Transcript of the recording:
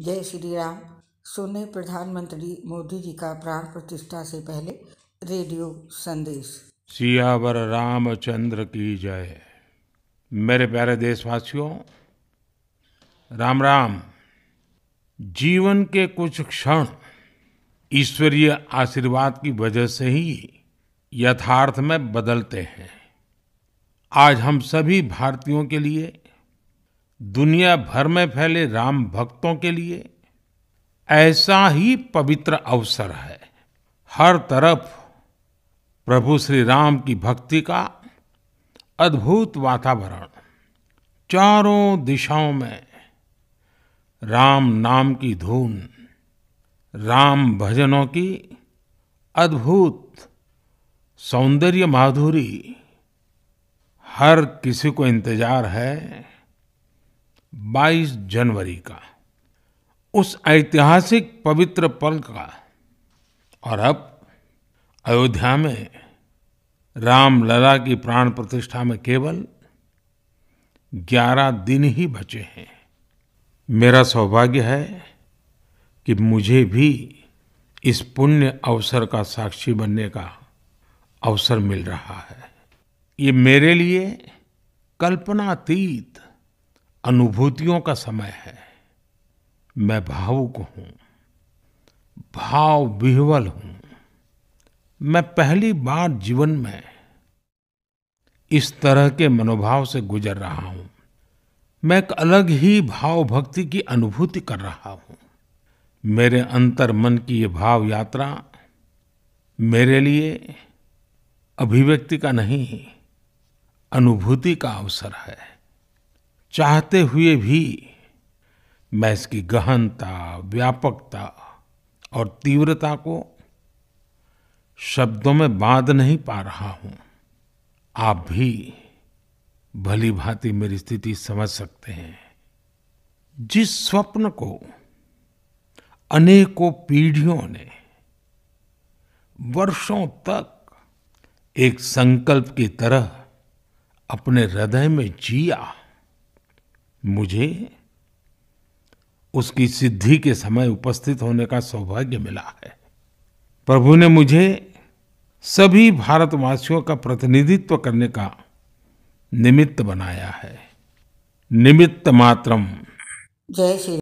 जय श्री राम सुने प्रधानमंत्री मोदी जी का प्राण प्रतिष्ठा से पहले रेडियो संदेश सियावर रामचंद्र की जय मेरे प्यारे देशवासियों राम राम जीवन के कुछ क्षण ईश्वरीय आशीर्वाद की वजह से ही यथार्थ में बदलते हैं आज हम सभी भारतीयों के लिए दुनिया भर में फैले राम भक्तों के लिए ऐसा ही पवित्र अवसर है हर तरफ प्रभु श्री राम की भक्ति का अद्भुत वातावरण चारों दिशाओं में राम नाम की धून राम भजनों की अद्भुत सौंदर्य माधुरी हर किसी को इंतजार है 22 जनवरी का उस ऐतिहासिक पवित्र पल का और अब अयोध्या में राम लला की प्राण प्रतिष्ठा में केवल 11 दिन ही बचे हैं मेरा सौभाग्य है कि मुझे भी इस पुण्य अवसर का साक्षी बनने का अवसर मिल रहा है ये मेरे लिए कल्पनातीत अनुभूतियों का समय है मैं भावुक हूं भाव विह्वल हूं मैं पहली बार जीवन में इस तरह के मनोभाव से गुजर रहा हूं मैं एक अलग ही भाव भक्ति की अनुभूति कर रहा हूं मेरे अंतर मन की ये भाव यात्रा मेरे लिए अभिव्यक्ति का नहीं अनुभूति का अवसर है चाहते हुए भी मैं इसकी गहनता व्यापकता और तीव्रता को शब्दों में बांध नहीं पा रहा हूं आप भी भली भांति मेरी स्थिति समझ सकते हैं जिस स्वप्न को अनेकों पीढ़ियों ने वर्षों तक एक संकल्प की तरह अपने हृदय में जिया मुझे उसकी सिद्धि के समय उपस्थित होने का सौभाग्य मिला है प्रभु ने मुझे सभी भारतवासियों का प्रतिनिधित्व करने का निमित्त बनाया है निमित्त मात्रम जय श्री